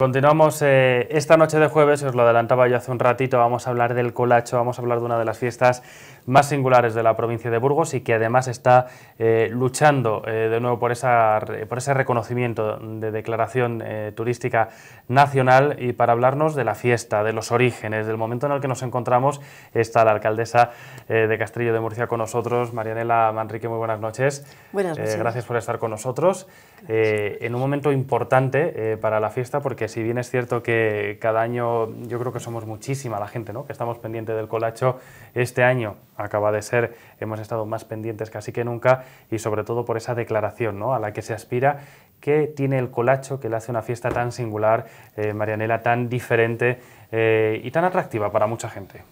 Continuamos eh, esta noche de jueves, os lo adelantaba yo hace un ratito, vamos a hablar del colacho, vamos a hablar de una de las fiestas más singulares de la provincia de Burgos y que además está eh, luchando eh, de nuevo por, esa, por ese reconocimiento de declaración turística nacional y para hablarnos de la fiesta, de los orígenes, del momento en el que nos encontramos, está la alcaldesa de Castrillo de Murcia con nosotros, Marianela Manrique, muy buenas noches. Buenas noches. gracias por estar con nosotros en un momento importante para la fiesta porque si bien es cierto que cada año yo creo que somos muchísima la gente ¿no? que estamos pendientes del colacho, este año acaba de ser, hemos estado más pendientes casi que nunca y sobre todo por esa declaración ¿no? a la que se aspira ¿qué tiene el colacho que le hace una fiesta tan singular, eh, Marianela, tan diferente eh, y tan atractiva para mucha gente?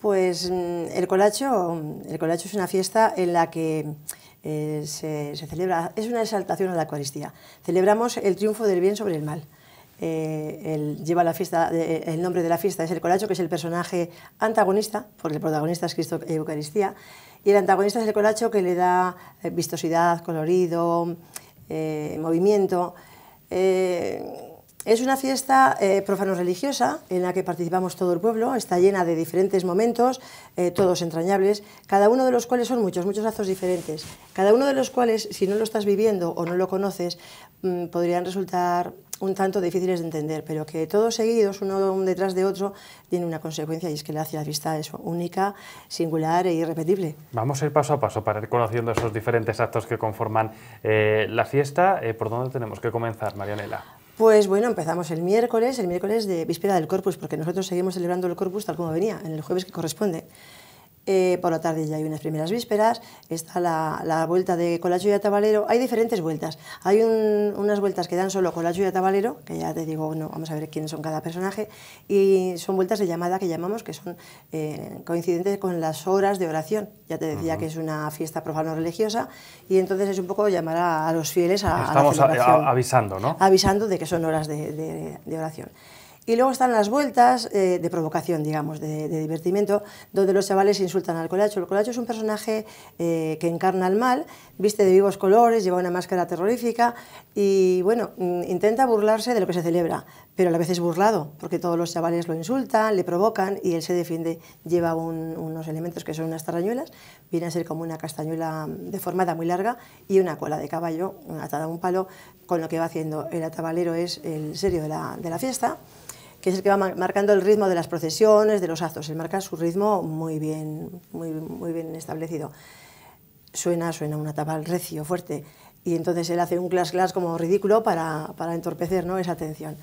Pues mm, el colacho, el colacho es una fiesta en la que eh, se, se, celebra, es una exaltación a la Eucaristía. Celebramos el triunfo del bien sobre el mal. Eh, lleva la fiesta, eh, eh, el nombre de la fiesta es el colacho que es el personaje antagonista, porque el protagonista es Cristo Eucaristía, y el antagonista es el colacho que le da vistosidad, colorido, movimiento. es una fiesta profano-religiosa en la que participamos todo el pueblo, está llena de diferentes momentos, todos entrañables, cada uno de los cuales son muchos, muchos lazos diferentes, cada uno de los cuales, si no lo estás viviendo o no lo conoces, Mm, podrían resultar un tanto difíciles de entender, pero que todos seguidos, uno detrás de otro, tiene una consecuencia y es que le la vista es única, singular e irrepetible. Vamos a ir paso a paso para ir conociendo esos diferentes actos que conforman eh, la fiesta. Eh, ¿Por dónde tenemos que comenzar, Marianela? Pues bueno, empezamos el miércoles, el miércoles de víspera del Corpus, porque nosotros seguimos celebrando el Corpus tal como venía, en el jueves que corresponde. Eh, por la tarde ya hay unas primeras vísperas, está la, la vuelta de Colacho y hay diferentes vueltas, hay unas vueltas que dan solo Colacho y Tabalero que ya te digo, vamos a ver quiénes son cada personaje, y son vueltas de llamada que llamamos, que son eh, coincidentes con las horas de oración, ya te decía que es una fiesta profano-religiosa, y entonces es un poco llamar a, los fieles a... Estamos avisando, ¿no? Avisando de que son horas de oración. Y luego están las vueltas eh, de provocación, digamos, de, divertimiento, donde los chavales insultan al colacho. El colacho es un personaje eh, que encarna el mal, viste de vivos colores, lleva una máscara terrorífica y, bueno, mm, intenta burlarse de lo que se celebra, pero a la vez es burlado, porque todos los chavales lo insultan, le provocan y él se defiende, lleva unos elementos que son unas tarrañuelas, viene a ser como una castañuela mm, deformada muy larga y una cola de caballo atada a un palo, con lo que va haciendo el atabalero es el serio de la, de la fiesta que es el que va marcando el ritmo de las procesiones, de los actos. Él marca su ritmo muy bien, muy, muy bien establecido. Suena, suena una tapa recio, fuerte, y entonces él hace un clas-clas como ridículo para, entorpecer ¿no? esa atención.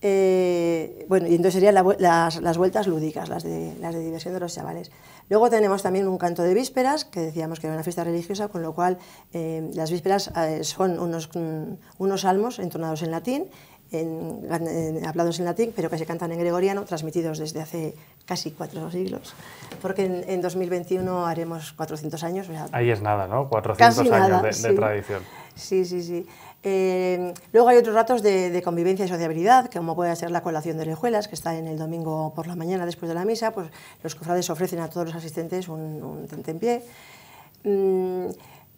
Eh, bueno, y entonces serían las, vueltas lúdicas, las de, las de diversión de los chavales. Luego tenemos también un canto de vísperas, que decíamos que era una fiesta religiosa, con lo cual eh, las vísperas eh, son unos, mm, unos salmos entonados en latín hablados en latín, pero que se cantan en gregoriano, transmitidos desde hace casi cuatro siglos, porque en, 2021 haremos 400 años. Ahí es nada, ¿no? 400 años de, tradición. Sí, sí, sí. Eh, luego hay otros ratos de, convivencia y sociabilidad, como puede ser la colación de orejuelas, que está en el domingo por la mañana después de la misa, pues los cofrades ofrecen a todos los asistentes un, un pie. pie mm,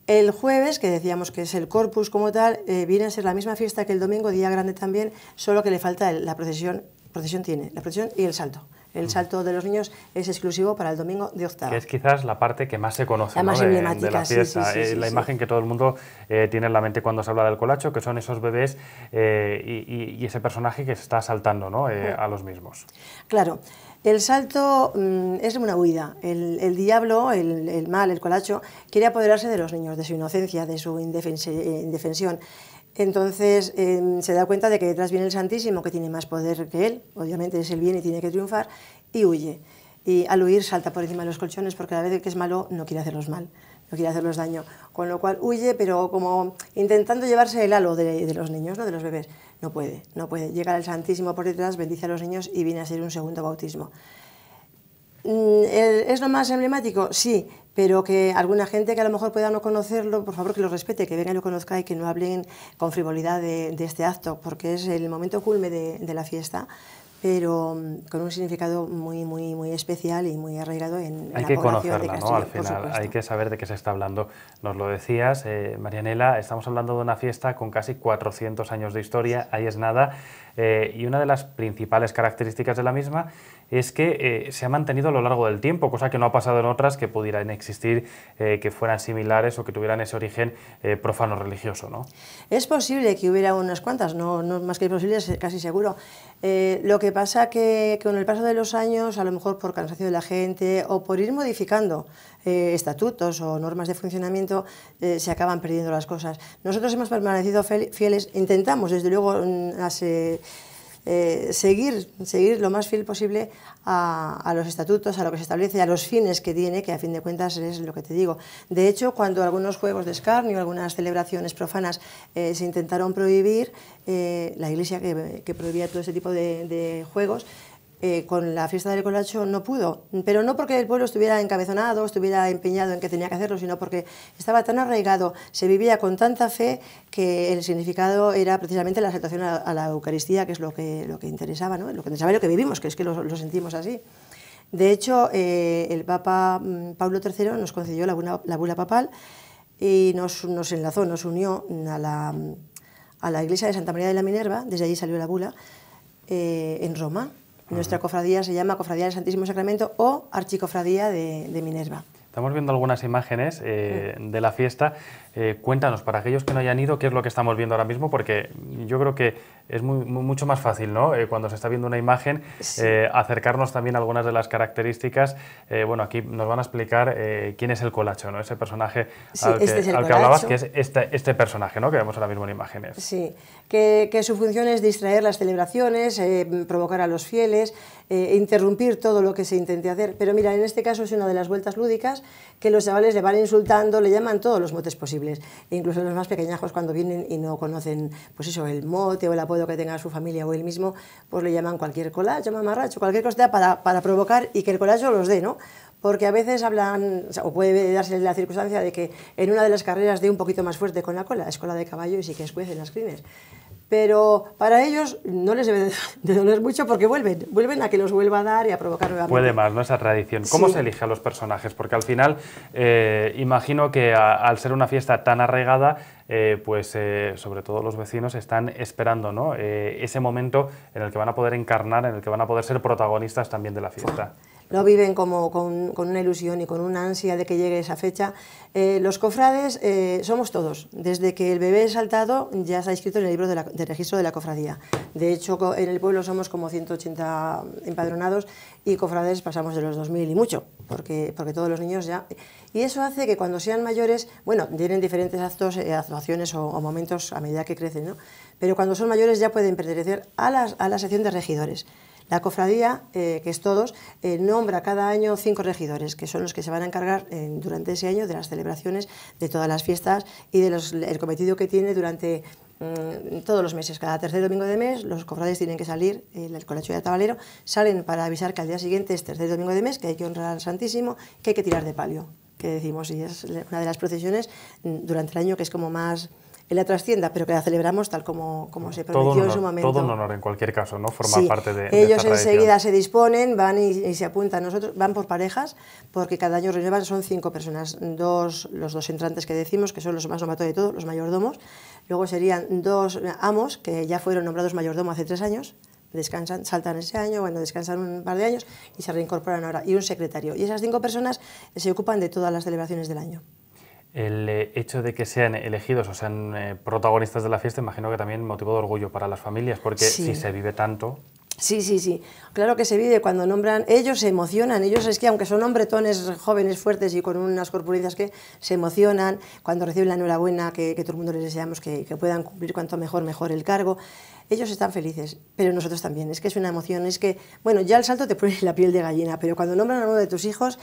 el jueves, que decíamos que es el corpus como tal, eh, viene a ser la misma fiesta que el domingo, día grande también, solo que le falta la procesión, procesión tiene, la procesión y el salto. El mm. salto de los niños es exclusivo para el domingo de octava. es quizás la parte que más se conoce la más de, la fiesta. la imagen que todo el mundo eh, tiene en la mente cuando se habla del colacho, que son esos bebés eh, y, ese personaje que se está saltando ¿no? a los mismos. Claro. El salto mm, es una huida. El, diablo, el, mal, el colacho, quiere apoderarse de los niños, de su inocencia, de su eh, indefensión. Entonces em, se da cuenta de que detrás viene el Santísimo, que tiene más poder que él, obviamente es el bien y tiene que triunfar, y huye. Y al huir salta por encima de los colchones porque a la vez que es malo no quiere hacerlos mal no quiere hacerles daño. Con lo cual huye, pero como intentando llevarse el halo de, los niños, no de los bebés. No puede, no puede. Llega el Santísimo por detrás, bendice a los niños y viene a ser un segundo bautismo. Mm, ¿Es lo más emblemático? Sí, pero que alguna gente que a lo mejor pueda no conocerlo, por favor que lo respete, que venga y lo conozca y que no hablen con frivolidad de, este acto, porque es el momento culme de la fiesta, pero mm, con un significado muy, muy, muy especial y muy arraigado en, hay que la población conocerla, de ¿no? Al final hay que saber de qué se está hablando. Nos lo decías, eh, Marianela, estamos hablando de una fiesta con casi 400 años de historia, ahí es nada, eh, y una de las principales características de la misma es que eh, se ha mantenido a lo largo del tiempo, cosa que no ha pasado en otras que pudieran existir, eh, que fueran similares o que tuvieran ese origen eh, profano religioso. ¿no? Es posible que hubiera unas cuantas, no, no más que posible, casi seguro. lo que pasa que, que con el paso de los años, a lo mejor por cansancio de la gente o por ir modificando estatutos o normas de funcionamiento, se acaban perdiendo las cosas. Nosotros hemos permanecido fieles, intentamos desde luego mm, hace eh, seguir, seguir lo más fiel posible a, los estatutos, a lo que se establece, a los fines que tiene, que a fin de cuentas es lo que te digo. De hecho, cuando algunos juegos de escarnio, algunas celebraciones profanas eh, se intentaron prohibir, eh, la Iglesia que, prohibía todo ese tipo de juegos, eh, con la fiesta del colacho no pudo, pero no porque el pueblo estuviera encabezonado, estuviera empeñado en que tenía que hacerlo, sino porque estaba tan arraigado, se vivía con tanta fe que el significado era precisamente la aceptación a, la Eucaristía, que es lo que, lo que interesaba, ¿no? lo que interesaba lo que vivimos, que es que lo, sentimos así. De hecho, eh, el Papa mm, Pablo III nos concedió la bula, papal y nos, enlazó, nos unió a la, iglesia de Santa María de la Minerva, desde allí salió la bula, eh, en Roma, nuestra cofradía se llama Cofradía del Santísimo Sacramento o Archicofradía de, Minerva. Estamos viendo algunas imágenes eh, mm. de la fiesta. Eh, cuéntanos, para aquellos que no hayan ido, qué es lo que estamos viendo ahora mismo, porque yo creo que es mucho más fácil, ¿no? Eh, cuando se está viendo una imagen, eh, acercarnos también a algunas de las características. Eh, bueno, aquí nos van a explicar quién es el colacho, ¿no? Ese personaje este al, que, que, hablabas, que es este, este, personaje, ¿no? Que vemos ahora mismo en imágenes. Sí, que, su función es distraer las celebraciones, provocar a los fieles, interrumpir todo lo que se intente hacer. Pero mira, en este caso es una de las vueltas lúdicas que los chavales le van insultando, le llaman todos los motes posibles, incluso los más pequeñajos cuando vienen y no conocen, pues eso, el mote o la que tenga su familia o él mismo, pues le llaman cualquier collage, mamarracho, cualquier cosa para, para provocar y que el collage los dé, ¿no? Porque a veces hablan, o, puede darse la circunstancia de que en una de las carreras dé un poquito más fuerte con la cola, es cola de caballo y sí que escuecen las crímenes pero para ellos no les debe de doler mucho porque vuelven, vuelven a que los vuelva a dar y a provocar nuevamente. Puede más, ¿no? Esa tradición. ¿Cómo se elige a los personajes? Porque al final, eh, imagino que al ser una fiesta tan arraigada, eh, pues eh, sobre todo los vecinos están esperando ¿no? ese momento en el que van a poder encarnar, en el que van a poder ser protagonistas también de la fiesta no viven como con, una ilusión y con una ansia de que llegue esa fecha. Eh, los cofrades eh, somos todos. Desde que el bebé es saltado ya está escrito en el libro de, registro de la cofradía. De hecho, en el pueblo somos como 180 empadronados y cofrades pasamos de los 2.000 y mucho, porque, porque todos los niños ya... Y eso hace que cuando sean mayores, bueno, tienen diferentes actos, eh, actuaciones o, momentos a medida que crecen, ¿no? Pero cuando son mayores ya pueden pertenecer a, las, a la sección de regidores. La cofradía, eh, que es todos, eh, nombra cada año cinco regidores, que son los que se van a encargar eh, durante ese año de las celebraciones de todas las fiestas y del cometido que tiene durante mm, todos los meses, cada tercer domingo de mes, los cofrades tienen que salir el colacho de tabalero, salen para avisar que al día siguiente es tercer domingo de mes, que hay que honrar al Santísimo, que hay que tirar de palio, que decimos, y es una de las procesiones mm, durante el año que es como más en la trascienda, pero que la celebramos tal como, como se prometió en su momento. Todo un honor en cualquier caso, ¿no? Formar parte de. Ellos enseguida se disponen, van y, se apuntan. Nosotros van por parejas, porque cada año renuevan son cinco personas. Dos, los dos entrantes que decimos, que son los más novatos de todos, los mayordomos. Luego serían dos amos, que ya fueron nombrados mayordomo hace tres años, descansan, saltan ese año, bueno, descansan un par de años y se reincorporan ahora, y un secretario. Y esas cinco personas se ocupan de todas las celebraciones del año. El eh, hecho de que sean elegidos o sean eh, protagonistas de la fiesta, imagino que también motivo de orgullo para las familias, porque si se vive tanto, Sí, sí, sí. Claro que se vive cuando nombran. Ellos se emocionan. Ellos es que, aunque son hombretones jóvenes, fuertes y con unas corpulencias que se emocionan cuando reciben la enhorabuena que, todo el mundo les deseamos que, puedan cumplir cuanto mejor, mejor el cargo. Ellos están felices, pero nosotros también. Es que es una emoción. Es que, bueno, ya el salto te pone la piel de gallina, pero cuando nombran a uno de tus hijos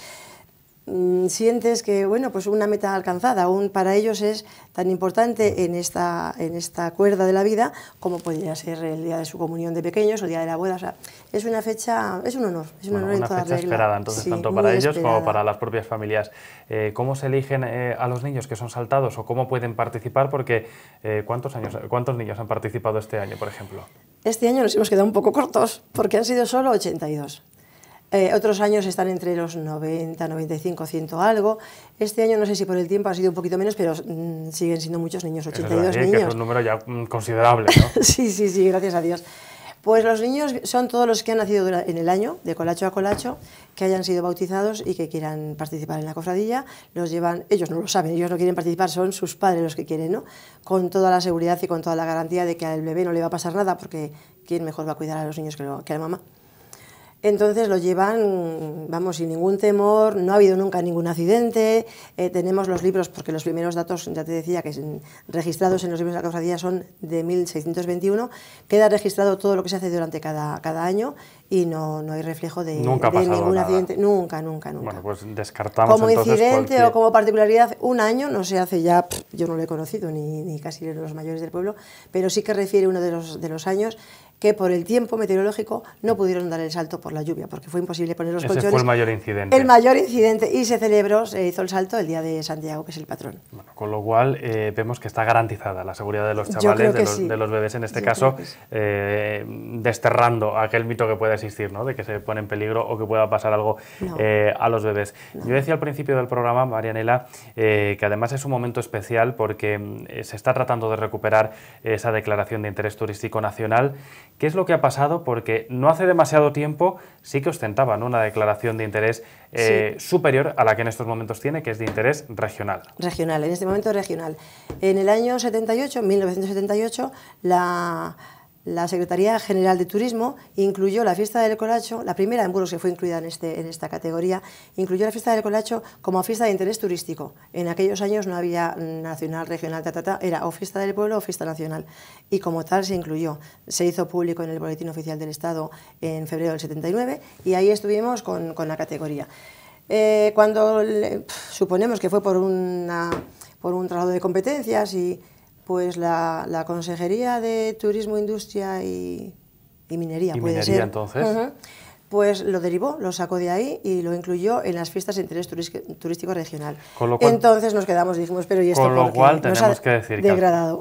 Mm, sientes que, bueno, pues una meta alcanzada, aún para ellos es tan importante en esta, en esta cuerda de la vida como podría ser el día de su comunión de pequeños o el día de la boda. sea, es una fecha, es un honor, es un honor una en toda esperada, entonces, tanto para ellos como para las propias familias. Eh, ¿Cómo se eligen eh, a los niños que son saltados o cómo pueden participar? Porque, eh, ¿cuántos, años, ¿cuántos niños han participado este año, por ejemplo? Este año nos hemos quedado un poco cortos, porque han sido solo 82. Eh, otros años están entre los 90, 95, 100 algo. Este año no sé si por el tiempo ha sido un poquito menos, pero mm, siguen siendo muchos niños, 82 ¿eh? niños. es un número ya mm, considerable, ¿no? sí, sí, sí, gracias a Dios. Pues los niños son todos los que han nacido en el año, de colacho a colacho, que hayan sido bautizados y que quieran participar en la cofradilla, Los llevan, ellos no lo saben, ellos no quieren participar, son sus padres los que quieren, ¿no? Con toda la seguridad y con toda la garantía de que al bebé no le va a pasar nada, porque ¿quién mejor va a cuidar a los niños que, que a la mamá? Entonces lo llevan, vamos, sin ningún temor, no ha habido nunca ningún accidente, eh, tenemos los libros, porque los primeros datos, ya te decía, que registrados en los libros de la cofradía son de 1621, queda registrado todo lo que se hace durante cada, año y no, hay reflejo de, ningún accidente, nunca, nunca, nunca. Bueno, pues descartamos Como incidente o como particularidad, un año, no se hace ya, yo no lo he conocido, ni, ni casi los mayores del pueblo, pero sí que refiere uno de los, de los años que por el tiempo meteorológico no pudieron dar el salto por la lluvia, porque fue imposible poner los Ese fue el mayor incidente. El mayor incidente, y se celebró, se hizo el salto el día de Santiago, que es el patrón. con lo cual eh, vemos que está garantizada la seguridad de los chavales, de los, bebés en este caso, eh, desterrando aquel mito que pueda existir, ¿no? de que se pone en peligro o que pueda pasar algo eh, a los bebés. Yo decía al principio del programa, Marianela, que además es un momento especial porque mm, se está tratando de recuperar esa declaración de interés turístico nacional ¿Qué es lo que ha pasado? Porque no hace demasiado tiempo sí que ostentaban una declaración de interés eh, superior a la que en estos momentos tiene, que es de interés regional. Regional, en este momento regional. En el año 78, 1978, la la Secretaría General de Turismo incluyó la fiesta del Colacho, la primera en Burgos que fue incluida en, este, en esta categoría, incluyó la fiesta del Colacho como fiesta de interés turístico. En aquellos años no había nacional, regional, ta, era o fiesta del pueblo o fiesta nacional. Y como tal se incluyó. Se hizo público en el Boletín Oficial del Estado en febrero del 79 y ahí estuvimos con, la categoría. Eh, cuando suponemos que fue por, una, por un traslado de competencias y pues la, Consejería de Turismo, Industria y, Minería, entonces? Pues lo derivó, lo sacó de ahí y lo incluyó en las fiestas de interés turístico regional. entonces nos quedamos, dijimos, pero ¿y esto Con lo cual tenemos que decir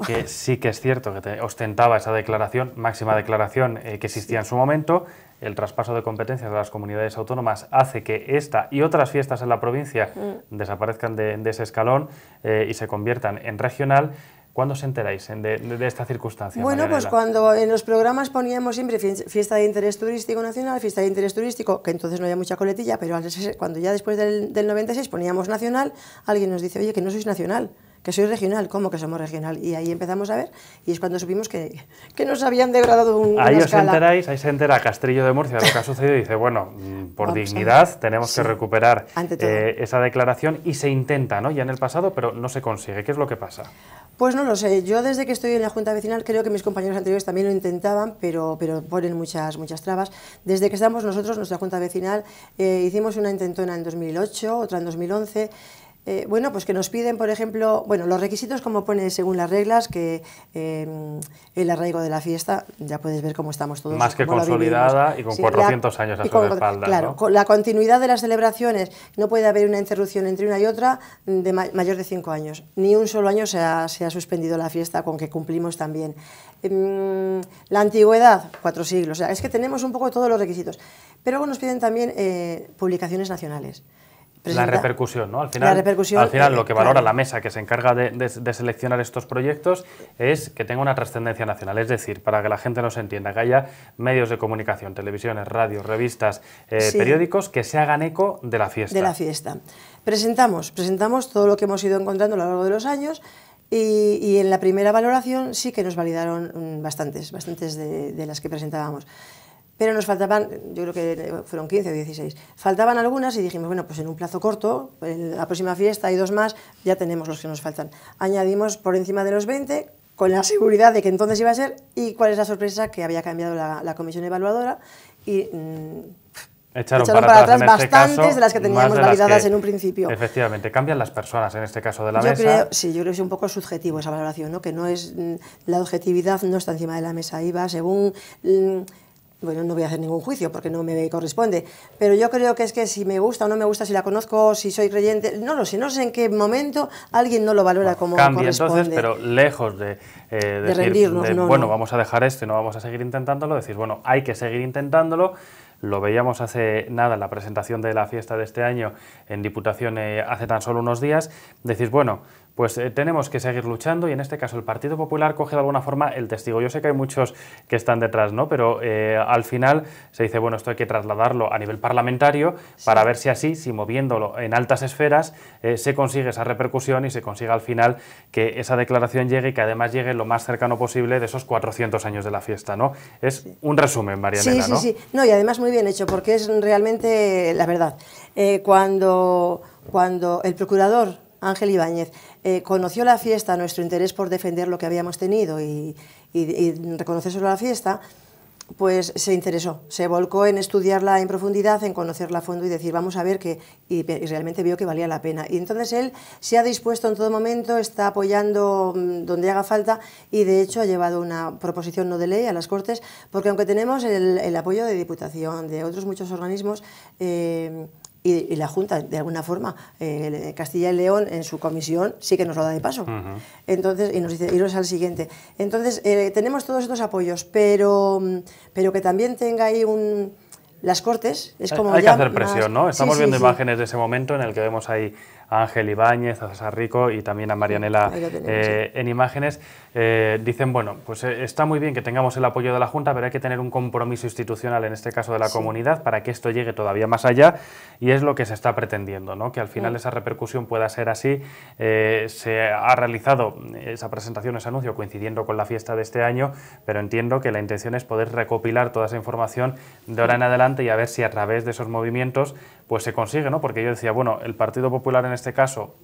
Que, sí que es cierto que ostentaba esa declaración, máxima declaración eh, que existía en su momento, el traspaso de competencias de las comunidades autónomas hace que esta y otras fiestas en la provincia mm. desaparezcan de, ese escalón eh, y se conviertan en regional ¿Cuándo os enteráis de, esta circunstancia? Bueno, pues cuando en los programas poníamos siempre fiesta de interés turístico nacional, fiesta de interés turístico, que entonces no había mucha coletilla, pero cuando ya después del, 96 poníamos nacional, alguien nos dice, oye, que no sois nacional que sois regional, ¿cómo que somos regional? Y ahí empezamos a ver, y es cuando supimos que, que nos habían degradado un Ahí os enteráis, ahí se entera Castrillo de Murcia de lo que ha sucedido y dice, bueno, mm, por dignidad tenemos que recuperar eh, esa declaración y se intenta, ¿no? Ya en el pasado, pero no se consigue. ¿Qué es lo que pasa? Pues no lo sé, yo desde que estoy en la Junta Vecinal creo que mis compañeros anteriores también lo intentaban, pero, pero ponen muchas, muchas trabas. Desde que estamos nosotros, nuestra Junta Vecinal, eh, hicimos una intentona en 2008, otra en 2011, eh, bueno, pues que nos piden, por ejemplo, bueno, los requisitos como pone según las reglas, que em, el arraigo de la fiesta, ya puedes ver cómo estamos todos. Más que consolidada y con 400 años a su espalda. Claro, con la continuidad de las celebraciones, no puede haber una interrupción entre una y otra de mayor de 5 años. Ni un solo año se ha, suspendido la fiesta, con que cumplimos también. Em, la antigüedad, cuatro siglos. O sea, es que tenemos un poco todos los requisitos. Pero luego nos piden también eh, publicaciones nacionales. La repercusión, ¿no? Al final, al final lo que eh, valora la mesa que se encarga de, seleccionar estos proyectos es que tenga una trascendencia nacional, es decir, para que la gente nos entienda, que haya medios de comunicación, televisiones, radios, revistas, eh, periódicos que se hagan eco de la fiesta. De la fiesta. Presentamos, presentamos todo lo que hemos ido encontrando a lo largo de los años y, en la primera valoración sí que nos validaron mm, bastantes, bastantes de las que presentábamos pero nos faltaban, yo creo que fueron 15 o 16, faltaban algunas y dijimos, bueno, pues en un plazo corto, la próxima fiesta hay dos más, ya tenemos los que nos faltan. Añadimos por encima de los 20 con la seguridad de que entonces iba a ser y cuál es la sorpresa que había cambiado la, comisión evaluadora y mm, Echaron, para, atrás, este bastantes de las que teníamos validadas en un principio. Efectivamente, cambian las personas en este caso de la mesa. Creo, yo creo que es un poco subjetivo esa valoración, ¿no? que no es mm, la objetividad no está encima de la mesa, iba según mm, bueno, no voy a hacer ningún juicio porque no me corresponde, pero yo creo que es que si me gusta o no me gusta, si la conozco, si soy creyente, no lo sé, no sé en qué momento alguien no lo valora como cambia, corresponde. entonces, pero lejos de, eh, decir, bueno, vamos a dejar esto y no vamos a seguir intentándolo, decir, bueno, hay que seguir intentándolo, lo veíamos hace nada en la presentación de la fiesta de este año en Diputación eh, hace tan solo unos días, decís, bueno, pues eh, tenemos que seguir luchando y en este caso el Partido Popular coge de alguna forma el testigo. Yo sé que hay muchos que están detrás, ¿no? Pero eh, al final se dice, bueno, esto hay que trasladarlo a nivel parlamentario para ver si así, si moviéndolo en altas esferas, eh, se consigue esa repercusión y se consigue al final que esa declaración llegue y que además llegue lo más cercano posible de esos 400 años de la fiesta, ¿no? Es un resumen, María sí, ¿no? Sí, sí, No, y además muy bien hecho porque es realmente la verdad. cuando, cuando el procurador Ángel Ibáñez, eh, conoció la fiesta, nuestro interés por defender lo que habíamos tenido y, reconocer solo la fiesta, pues se interesó, se volcó en estudiarla en profundidad, en conocerla a fondo y decir, vamos a ver qué, y, realmente vio que valía la pena. Y entonces él se ha dispuesto en todo momento, está apoyando mm, donde haga falta y de hecho ha llevado una proposición no de ley a las Cortes, porque aunque tenemos el, apoyo de Diputación, de otros muchos organismos, eh, y, la Junta, de alguna forma, eh, Castilla y León en su comisión sí que nos lo da de paso. Entonces, y nos dice, iros al siguiente. Entonces, eh, tenemos todos estos apoyos, pero, mm, pero que también tenga ahí un las cortes. Es como Hay que hacer presión, ¿no? Estamos viendo imágenes de ese momento en el que vemos ahí Ángel Ibáñez, a César Rico y también a Marianela eh, en imágenes, eh, dicen, bueno, pues eh, está muy bien que tengamos el apoyo de la Junta, pero hay que tener un compromiso institucional, en este caso de la comunidad, para que esto llegue todavía más allá y es lo que se está pretendiendo, ¿no? que al final esa repercusión pueda ser así. se ha realizado esa presentación, ese anuncio, coincidiendo con la fiesta de este año, pero entiendo que la intención es poder recopilar toda esa información de ahora en adelante y a ver si a través de esos movimientos pues se consigue, ¿no? porque yo decía, bueno, el Partido Popular en este este caso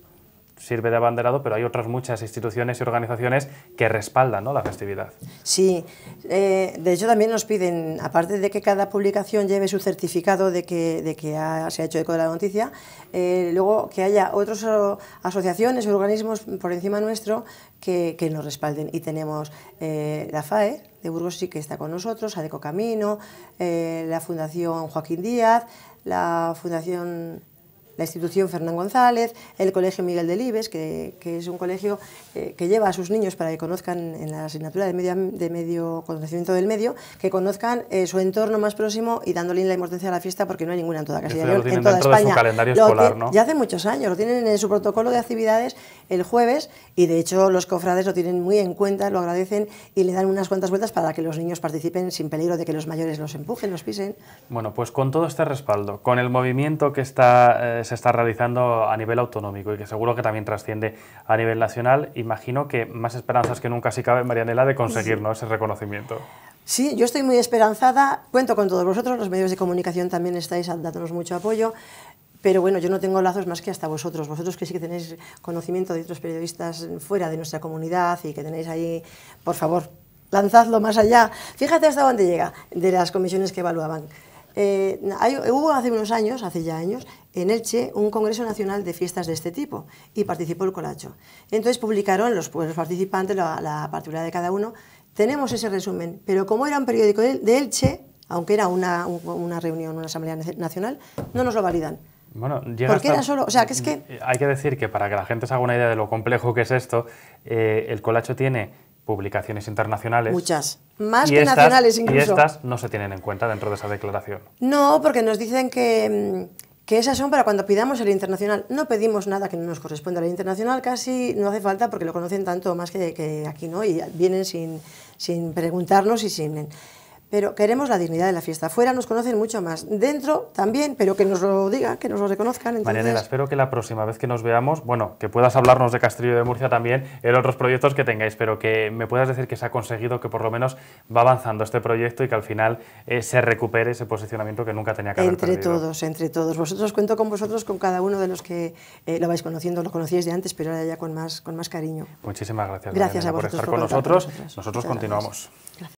sirve de abanderado, pero hay otras muchas instituciones y organizaciones que respaldan ¿no? la festividad. Sí, eh, de hecho también nos piden, aparte de que cada publicación lleve su certificado de que, de que se ha hecho eco de la noticia, eh, luego que haya otras asociaciones, organismos por encima nuestro que, nos respalden. Y tenemos eh, la FAE, de Burgos sí que está con nosotros, Adeco Camino, la Fundación Joaquín Díaz, la Fundación la institución Fernán González, el Colegio Miguel de Libes, que, es un colegio eh, que lleva a sus niños para que conozcan en la asignatura de medio, de medio conocimiento del medio, que conozcan eh, su entorno más próximo y dándole la importancia a la fiesta porque no hay ninguna en toda Castilla en toda España. calendario escolar, ¿no? Ya hace muchos años, lo tienen en su protocolo de actividades el jueves y de hecho los cofrades lo tienen muy en cuenta, lo agradecen y le dan unas cuantas vueltas para que los niños participen sin peligro de que los mayores los empujen, los pisen. Bueno, pues con todo este respaldo, con el movimiento que está eh, se está realizando a nivel autonómico y que seguro que también trasciende a nivel nacional, imagino que más esperanzas que nunca si cabe, Marianela, de conseguir ¿no? ese reconocimiento. Sí, yo estoy muy esperanzada, cuento con todos vosotros, los medios de comunicación también estáis dándonos mucho apoyo, pero bueno, yo no tengo lazos más que hasta vosotros, vosotros que sí que tenéis conocimiento de otros periodistas fuera de nuestra comunidad y que tenéis ahí, por favor, lanzadlo más allá. Fíjate hasta dónde llega de las comisiones que evaluaban. Eh, hubo hace unos años, hace ya años, en Elche un Congreso Nacional de Fiestas de este tipo y participó el Colacho. Entonces publicaron los, pues, participantes la, la, particularidad de cada uno. Tenemos ese resumen, pero como era un periódico de Elche, aunque era una, reunión, una asamblea nacional, no nos lo validan. Bueno, llega Porque era solo, o sea, que es que... Hay que decir que para que la gente se haga una idea de lo complejo que es esto, eh, el Colacho tiene publicaciones internacionales. Muchas, más que nacionales incluso. Y estas no se tienen en cuenta dentro de esa declaración. No, porque nos dicen que, mm, esas son para cuando pidamos el internacional. No pedimos nada que no nos corresponda. al internacional casi no hace falta porque lo conocen tanto más que, que aquí, ¿no? Y vienen sin, sin preguntarnos y sin pero queremos la dignidad de la fiesta. Fuera nos conocen mucho más, dentro también, pero que nos lo digan, que nos lo reconozcan. Entonces... Marianela, espero que la próxima vez que nos veamos, bueno, que puedas hablarnos de Castillo de Murcia también, en otros proyectos que tengáis, pero que me puedas decir que se ha conseguido, que por lo menos va avanzando este proyecto y que al final eh, se recupere ese posicionamiento que nunca tenía que haber Entre todos, entre todos. Vosotros cuento con vosotros, con cada uno de los que eh, lo vais conociendo, lo conocíais de antes, pero ahora ya con más, con más cariño. Muchísimas gracias, gracias a vosotros por estar con nosotros. nosotros continuamos.